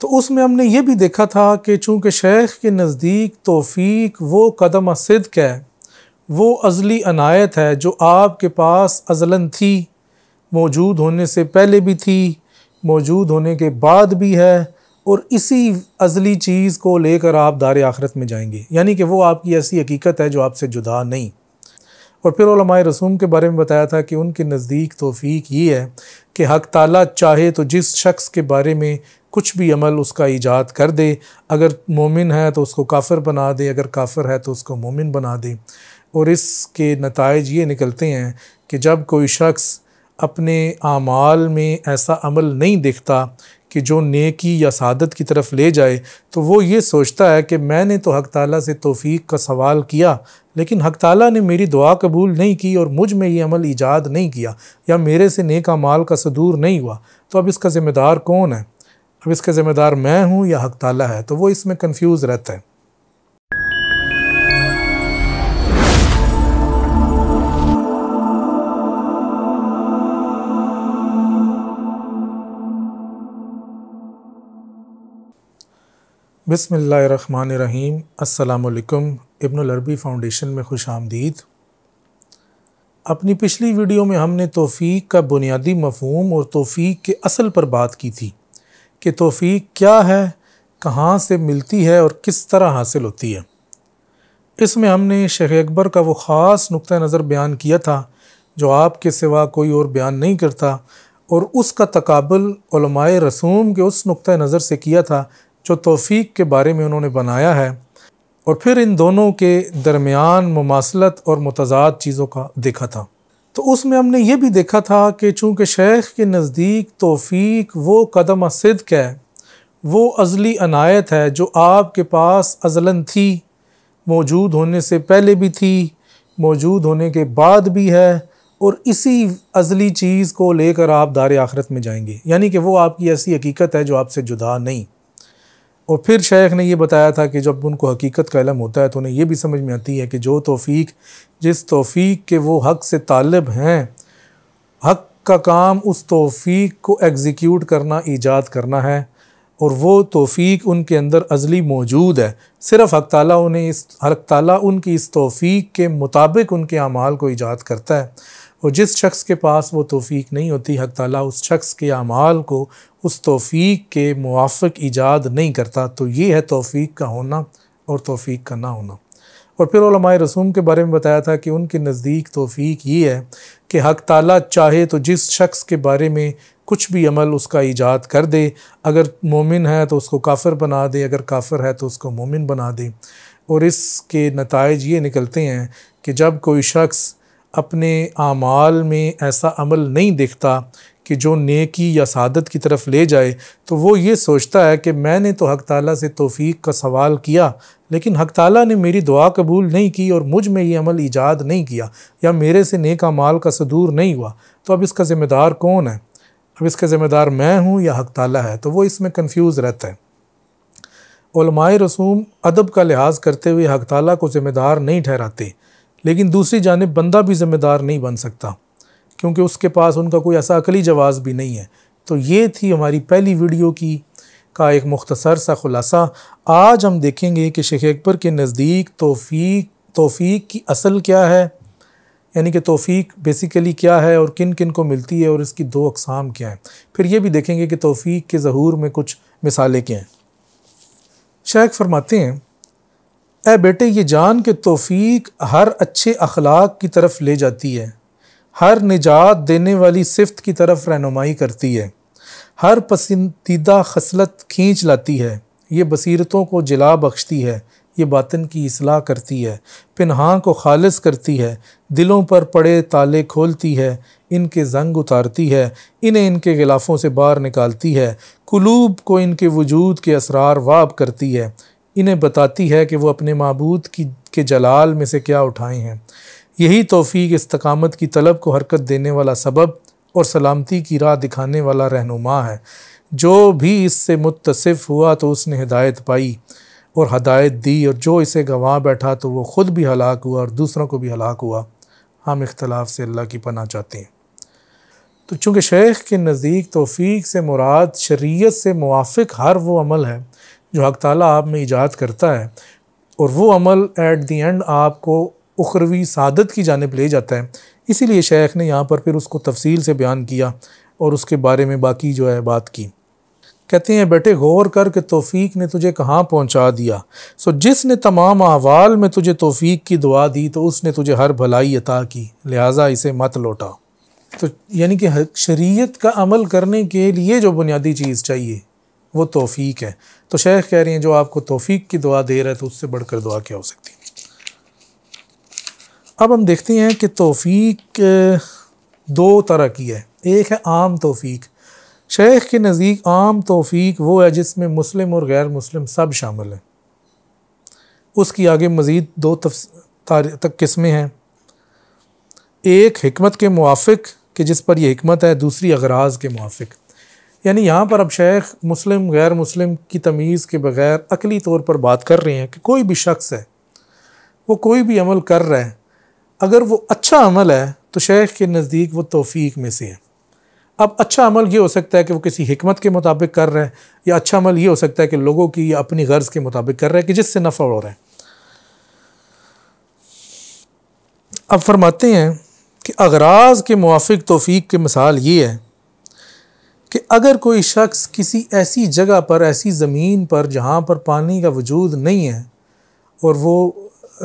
तो उसमें हमने ये भी देखा था कि चूँकि शेख के नज़दीक तोफ़ी वो कदम सिद्क है वो अजली अनायत है जो आपके पास अजलन थी मौजूद होने से पहले भी थी मौजूद होने के बाद भी है और इसी अजली चीज़ को लेकर आप दार आखरत में जाएंगे यानी कि वो आपकी ऐसी हकीकत है जो आपसे जुदा नहीं और फिर रसूम के बारे में बताया था कि उनके नज़दीक तोफ़ी ये है कि हक ताला चाहे तो जिस शख्स के बारे में कुछ भी अमल उसका ईजाद कर दे अगर मोमिन है तो उसको काफिर बना दे अगर काफ़र है तो उसको मोमिन बना दे और इसके नतज ये निकलते हैं कि जब कोई शख्स अपने आमाल में ऐसा अमल नहीं देखता कि जो नेकी या सादत की तरफ ले जाए तो वो ये सोचता है कि मैंने तो हक ताला से तोफ़ी का सवाल किया लेकिन हक तला ने मेरी दुआ कबूल नहीं की और मुझ में ये अमल ईजाद नहीं किया या मेरे से नेका माल का सदूर नहीं हुआ तो अब इसका ज़िम्मेदार कौन है अब इसका ज़िम्मेदार मैं हूँ या हक तला है तो वो इसमें कन्फ्यूज़ रहता है बसमीम अल्लाम इब्नुल अरबी फ़ाउंडेशन में खुश आमदीद अपनी पिछली वीडियो में हमने तोफ़ी का बुनियादी मफहम और तोफ़ी के असल पर बात की थी कि तोफ़ी क्या है कहाँ से मिलती है और किस तरह हासिल होती है इसमें हमने शेख अकबर का वो ख़ास नुक़ नज़र बयान किया था जो आपके सिवा कोई और बयान नहीं करता और उसका तकबल रसूम के उस नुक़ नज़र से किया था जो तोफ़ी के बारे में उन्होंने बनाया है और फिर इन दोनों के दरमियान ममासलत और मतजाद चीज़ों का देखा था तो उसमें हमने ये भी देखा था कि चूँकि शेख के नज़दीक तोफ़ी वो कदम सिद्क है वो अजली अनायत है जो आपके पास अजलन थी मौजूद होने से पहले भी थी मौजूद होने के बाद भी है और इसी अजली चीज़ को लेकर आप दार आखरत में जाएंगे यानी कि वो आपकी ऐसी हकीकत है जो आपसे जुदा नहीं और फिर शेख ने यह बताया था कि जब उनको हकीकत का इलम होता है तो उन्हें यह भी समझ में आती है कि जो तोफ़ी जिस तोफ़ी के वो हक़ से तालब हैं हक़ का काम उस तोफ़ी को एग्जीक्यूट करना ईजाद करना है और वो तोफ़ी उनके अंदर अजली मौजूद है सिर्फ़ हक ताली उन्हें इस हक ताली उनकी इस तोफ़ी के मुताबिक उनके अमाल को ईजाद करता है और जिस शख्स के पास वो तोफ़ी नहीं होती हक ताला उस शख्स के अमाल को उस तोफ़ी के मुआफ़ ईजाद नहीं करता तो ये है तोफ़ी का होना और तोफ़ी का ना होना और फिर रसूम के बारे में बताया था कि उनके नज़दीक तोफ़ी ये है कि हक ताला चाहे तो जिस शख्स के बारे में कुछ भी अमल उसका ईजाद कर दे अगर मोमिन है तो उसको काफिर बना दे अगर काफिर है तो उसको मोमिन बना दे और इसके नतज ये निकलते हैं कि जब कोई शख्स अपने आमाल में ऐसा अमल नहीं देखता कि जो नेकी या सादत की तरफ ले जाए तो वो ये सोचता है कि मैंने तो हक ताला से तोफ़ी का सवाल किया लेकिन हक ताला ने मेरी दुआ कबूल नहीं की और मुझ में ये अमल ईजाद नहीं किया या मेरे से नेक माल का सदूर नहीं हुआ तो अब इसका ज़िम्मेदार कौन है अब इसका ज़िम्मेदार मैं हूँ या हक ताला है तो वो इसमें कन्फ्यूज़ रहता है रसूम अदब का लिहाज करते हुए हक ताला को ज़िम्मेदार नहीं ठहराते लेकिन दूसरी जानब बंदा भी ज़िम्मेदार नहीं बन सकता क्योंकि उसके पास उनका कोई ऐसा अकली जवाब भी नहीं है तो ये थी हमारी पहली वीडियो की का एक मुख्तसर सा ख़ुलासा आज हम देखेंगे कि शेख अकबर के नज़दीक तोफ़ी तोफ़ी की असल क्या है यानी कि तोफ़ीक बेसिकली क्या है और किन किन को मिलती है और इसकी दो अकसाम क्या हैं फिर ये भी देखेंगे कि तोफ़ी के ज़हूर में कुछ मिसालें क्या हैं शेख फरमाते हैं ए बेटे ये जान के तोफ़ी हर अच्छे अखलाक की तरफ ले जाती है हर निजात देने वाली सिफत की तरफ रहनुमाई करती है हर पसंदीदा खसलत खींच लाती है ये बसीरतों को जला बख्शती है ये बातन की असलाह करती है पिनहा को खालस करती है दिलों पर पड़े ताले खोलती है इनके जंग उतारती है इन्हें इनके गिलाफ़ों से बाहर निकालती है कुलूब को इनके वजूद के असरार वाब करती है इन्हें बताती है कि वो अपने मबूद की के जलाल में से क्या उठाए हैं यही तोफ़ी इस्तकामत की तलब को हरकत देने वाला सबब और सलामती की राह दिखाने वाला रहनुमा है जो भी इससे मुतसिफ हुआ तो उसने हिदायत पाई और हदायत दी और जो इसे गंवा बैठा तो वो ख़ुद भी हलाक हुआ और दूसरों को भी हलाक हुआ हम इख्तलाफ से अल्लाह की पना चाहते हैं तो चूँकि शेख के नज़दीक तोफ़ी से मुराद शरीय से मुआफ़ हर वो अमल है जो हक ताला आप में ईजाद करता है और वो अमल एट दी एंड आपको उखरवी सादत की जानब ले जाता है इसीलिए शेख ने यहाँ पर फिर उसको तफसील से बयान किया और उसके बारे में बाकी जो है बात की कहते हैं बेटे गौर कर के तोफ़ी ने तुझे कहाँ पहुँचा दिया सो जिसने तमाम अहवाल में तुझे तोफ़ी की दुआ दी तो उसने तुझे हर भलाई अता की लिहाजा इसे मत लौटा तो यानी कि शरीयत का अमल करने के लिए जो बुनियादी चीज़ चाहिए वो तोफ़ी है तो शेख कह रही हैं जो आपको तोफ़ी की दुआ दे रहा है तो उससे बढ़कर दुआ क्या हो सकती है अब हम देखते हैं कि तोफ़ी दो तरह की है एक है आम तोफ़ी शेख के नज़दीक आम तोफ़ी वो है जिसमें मुस्लिम और गैर मुस्लिम सब शामिल हैं उसकी आगे मज़ीद दो तक किस्में हैं एक हमत के मुआफ़ कि जिस पर यह हमत है दूसरी अगराज के मुआफ़ यानी यहाँ पर अब शेख मुस्लिम गैर मुस्लिम की तमीज़ के बग़ैर अकली तौर पर बात कर रहे हैं कि कोई भी शख्स है वो कोई भी अमल कर रहा है अगर वो अच्छा अमल है तो शेख के नज़दीक वो तोफ़ी में से है अब अच्छा अमल ये हो सकता है कि वो किसी हमत के मुताबिक कर रहे हैं या अच्छा अमल ये हो सकता है कि लोगों की या अपनी गर्ज़ के मुताबिक कर रहे हैं कि जिससे नफ़ा हो रहा है अब फरमाते हैं कि अगराज के मुआफ़ तोफ़ी की मिसाल ये है कि अगर कोई शख्स किसी ऐसी जगह पर ऐसी ज़मीन पर जहाँ पर पानी का वजूद नहीं है और वो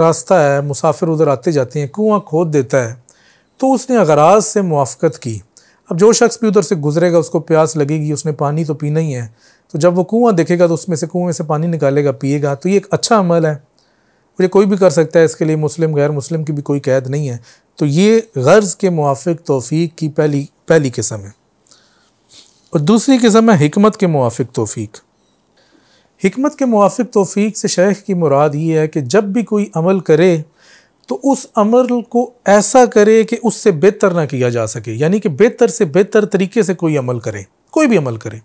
रास्ता है मुसाफिर उधर आते जाते हैं कुआं खोद देता है तो उसने अगराज से मुआफ़त की अब जो शख्स भी उधर से गुजरेगा उसको प्यास लगेगी उसने पानी तो पीना ही है तो जब वो कुआं देखेगा तो उसमें से कुएं से पानी निकालेगा पिएगा तो ये एक अच्छा अमल है और ये कोई भी कर सकता है इसके लिए मुस्लिम गैर मुस्लिम की भी कोई कैद नहीं है तो ये गर्ज़ के मुआफ़ तोफ़ी की पहली पहली किस्म है और दूसरी किस्म है हमत के मुआफ़ तोफ़ी हमत के मुआफ़ तोफ़ी से शेख की मुराद ये है कि जब भी कोई अमल करे तो उस अमल को ऐसा करे कि उससे बेहतर ना किया जा सके यानी कि बेहतर से बेहतर तरीके से कोई अमल करे कोई भी अमल करे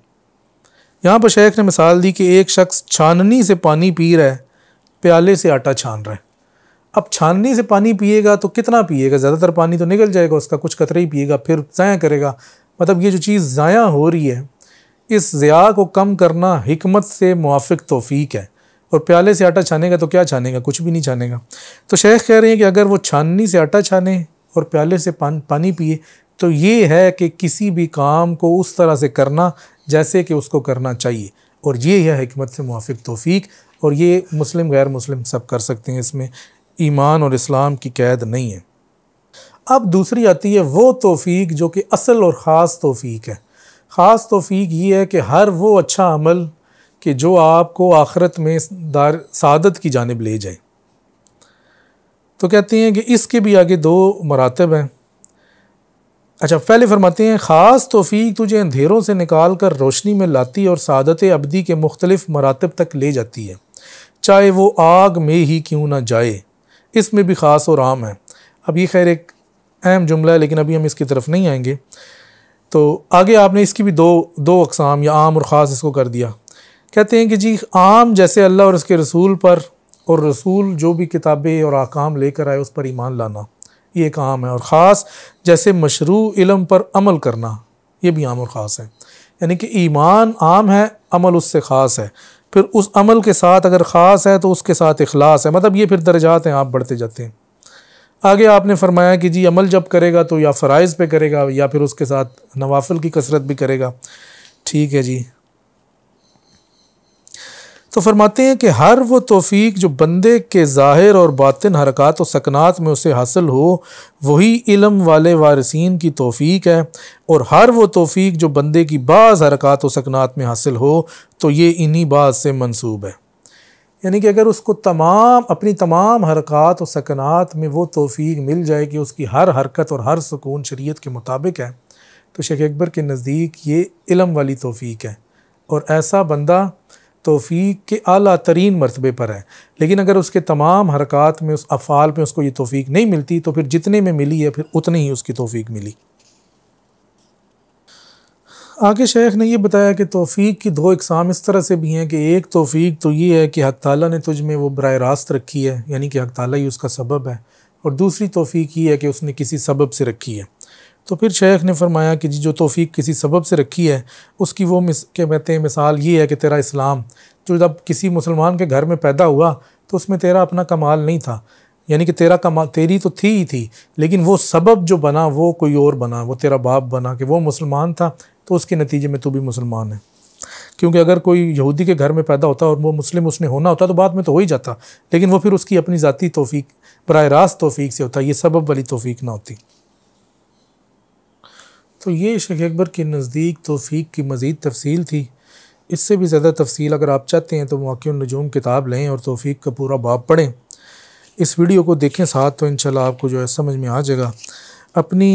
यहाँ पर शेख ने मिसाल दी कि एक शख्स छाननी से पानी पी रहा है प्याले से आटा छान रहा है अब छाननी से पानी पिएगा तो कितना पिएगा ज़्यादातर पानी तो निकल जाएगा उसका कुछ कतरे ही पिएगा फिर ज़ाया करेगा मतलब ये जो चीज़ ज़ाया हो रही है इस ज़िया को कम करना हमत से मुआफ़ तोफ़ीक है और प्याले से आटा छानेगा तो क्या छानेगा कुछ भी नहीं छानेगा तो शेख कह रहे हैं कि अगर वो छाननी से आटा छाने और प्याले से पान, पानी पिए तो ये है कि किसी भी काम को उस तरह से करना जैसे कि उसको करना चाहिए और ये है हमत से मुआफ़ तोफ़ीक और ये मुस्लिम गैर मुस्लिम सब कर सकते हैं इसमें ईमान और इस्लाम की कैद नहीं है अब दूसरी आती है वो तोफ़ी जो कि असल और ख़ास तोफ़ी है ख़ास तोफ़ी ये है कि हर वो अच्छा अमल कि जो आपको आखरत में दार सादत की जानब ले जाए तो कहते हैं कि इसके भी आगे दो मरातब हैं अच्छा पहले फरमाते हैं ख़ास तोफ़ी तुझे अंधेरों से निकाल कर रोशनी में लाती और सदत अबदी के मुख्तलिफ़ मरातब तक ले जाती है चाहे वो आग में ही क्यों ना जाए इसमें भी ख़ास और आम है अब ये खैर एक अहम जुमला है लेकिन अभी हम इसकी तरफ नहीं आएंगे तो आगे आपने इसकी भी दो दो अकसाम या आम और ख़ास इसको कर दिया कहते हैं कि जी आम जैसे अल्लाह और उसके रसूल पर और रसूल जो भी किताबें और आकाम लेकर आए उस पर ईमान लाना ये एक आम है और ख़ास जैसे मशरू इलम पर अमल करना ये भी आम और ख़ास है यानी कि ईमान आम है अमल उससे ख़ास है फिर उस अमल के साथ अगर ख़ास है तो उसके साथ अखलास है मतलब ये फिर दर्जात हैं आप बढ़ते जाते हैं आगे आपने फरमाया कि जी अमल जब करेगा तो या फ़रज़ पे करेगा या फिर उसके साथ नवाफिल की कसरत भी करेगा ठीक है जी तो फरमाते हैं कि हर वो तोफ़ी जो बंदे के ज़ाहिर और बातिन हरकत व सकनात में उसे हासिल हो वही इलम वाले वारसिन की तोफ़ी है और हर वो तोफ़ी जो बंदे की बाज़ हरकत व सकनात में हासिल हो तो ये इन्हीं बात से मनसूब है यानी कि अगर उसको तमाम अपनी तमाम हरकत और सकनात में वो तोफ़ी मिल जाए कि उसकी हर हरकत और हर सुकून शरीत के मुताबिक है तो शेख अकबर के नज़दीक ये इलम वाली तोफ़ी है और ऐसा बंदा तोफ़ी के अला तरीन मरतबे पर है लेकिन अगर उसके तमाम हरकत में उस अफ़ाल में उसको ये तोफ़ी नहीं मिलती तो फिर जितने में मिली है फिर उतनी ही उसकी तोफ़ी मिली आगे शेख ने यह बताया कि तोफी की दो इकसाम इस तरह से भी हैं कि एक तोफ़ी तो ये है कि हक ताली ने तुझ में वो बर रास्त रखी है यानी कि हक ताली ही उसका सबब है और दूसरी तोफी ये है कि उसने किसी सबब से रखी है तो फिर शेख ने फरमाया कि जी जो तोफ़ी किसी सबब से रखी है उसकी वो मिस के कहते हैं मिसाल ये है कि तेरा इस्लाम जो जब किसी मुसलमान के घर में पैदा हुआ तो उसमें तेरा अपना कमाल नहीं था यानी कि तेरा कमा तेरी तो थी ही थी लेकिन वो सबब जो बना वो कोई और बना वो तेरा बाप बना कि वो मुसलमान था तो उसके नतीजे में तू भी मुसलमान है क्योंकि अगर कोई यहूदी के घर में पैदा होता और वो मुस्लिम उसने होना होता तो बाद में तो हो ही जाता लेकिन वो फिर उसकी अपनी ज़ाती तोफ़ी बर रास्त तोफ़ी से होता ये सबब वाली तोफ़ी ना होती तो ये शेख अकबर के नज़दीक तोफ़ी की मज़ीद तफसील थी इससे भी ज़्यादा तफसील अगर आप चाहते हैं तो मौक़ नजूम किताब लें और तोफ़ी का पूरा बाप पढ़ें इस वीडियो को देखें साथ तो इन आपको जो है समझ में आ जाएगा अपनी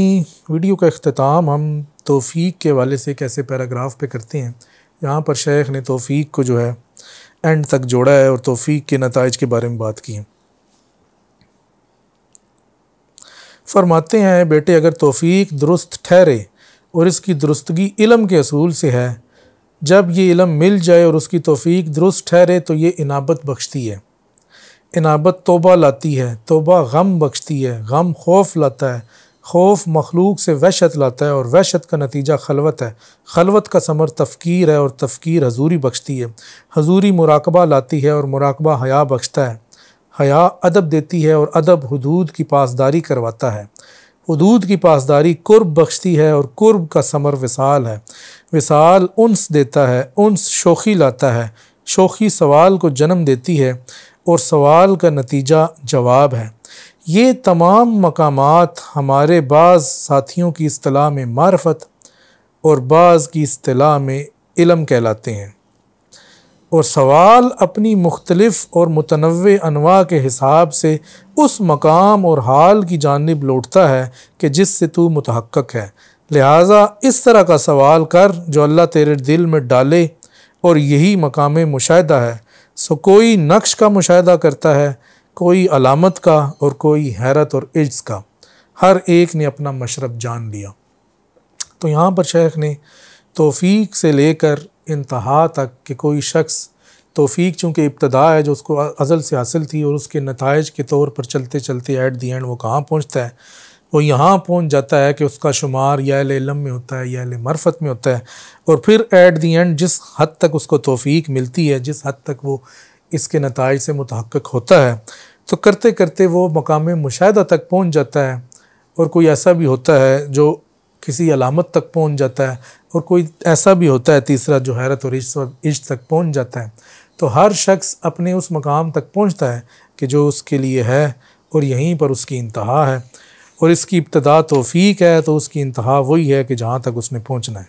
वीडियो का अख्ताम हम तोफ़ी के हवाले से एक ऐसे पैराग्राफ पे करते हैं यहाँ पर शेख ने तोफ़ी को जो है एंड तक जोड़ा है और तोफ़ी के नतज के बारे में बात की है फरमाते हैं बेटे अगर तोफ़ी दुरुस्त ठहरे और इसकी दुरुस्तगी इलम के असूल से है जब ये इलम मिल जाए और उसकी तोफ़ी दुरुस्त ठहरे तो ये इनाबत बख्शती है इनाबत तोबा लाती है तोबा गम बख्शती है गम खौफ लाता है खौफ मखलूक से वहशत लाता है और वहशत का नतीजा खलवत है खलवत का समर तफ़कीर है और तफ़कीर हजूरी बख्शती है हजूरी मुराकबा लाती है और मुराकबा हया बख्शता है हया अदब देती है और अदब हदूद की पासदारी करवाता है हदूद की पासदारी कुर्ब बख्शती है और कुर्ब का समर विसाल है विसाल उन्स देता है उन्स शोखी लाता है शोखी सवाल को जन्म देती है और सवाल का नतीजा जवाब है ये तमाम मकाम हमारे बाज़ साथियों की असलाह में मार्फत और बाज़ की असलाह में इलम कहलाते हैं और सवाल अपनी मुख्तलफ़ और मतनव अनवा के हिसाब से उस मकाम और हाल की जानब लौटता है कि जिससे तू मतहक़ है लिहाजा इस तरह का सवाल कर जो अल्लाह तेरे दिल में डाले और यही मकाम मुशाह है सो कोई नक्श का मुशाह करता है कोई अलामत का और कोई हैरत और इज्ज का हर एक ने अपना मशरब जान लिया तो यहाँ पर शेख ने तोफ़ीक से लेकर इंतहा तक कि कोई शख्स तोफ़ीक चूँकि इब्तदा है जो उसको अज़ल से हासिल थी और उसके नतज के तौर पर चलते चलते ऐट दी एंड वो कहाँ पहुँचता है वो यहाँ पहुँच जाता है कि उसका शुमार या इलम में होता है या मरफत में होता है और फिर एट दी एंड जिस हद तक उसको तोफ़ी मिलती है जिस हद तक वो इसके नतज से मुतक़ होता है तो करते करते वो मकाम मुशाह तक पहुँच जाता है और कोई ऐसा भी होता है जो किसी अलामत तक पहुँच जाता है और कोई ऐसा भी होता है तीसरा जो हैरत और इश्क तक पहुँच जाता है तो हर शख्स अपने उस मकाम तक पहुँचता है कि जो उसके लिए है और यहीं पर उसकी इंतहा है और इसकी इब्तदा तोफ़ीक है तो उसकी इंतहा वही है कि जहाँ तक उसने पहुँचना है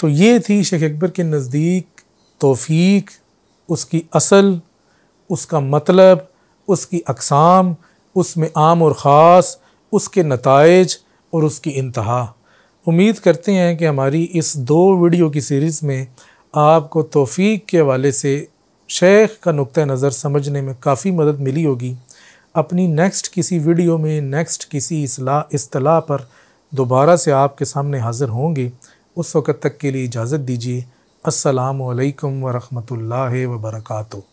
तो ये थी शेख अकबर के नज़दीक तोफ़ीक उसकी असल उसका मतलब उसकी अकसाम उसमें आम और ख़ास उसके नतज और उसकी इंतहा उम्मीद करते हैं कि हमारी इस दो वीडियो की सीरीज़ में आपको तोफ़ी के हवाले से शेख का नुक़ नज़र समझने में काफ़ी मदद मिली होगी अपनी नेक्स्ट किसी वीडियो में नेक्स्ट किसी इसला असलाह पर दोबारा से आपके सामने हाज़िर होंगे उस वक़्त तक के लिए इजाज़त दीजिए असलकम वरहमल वर्का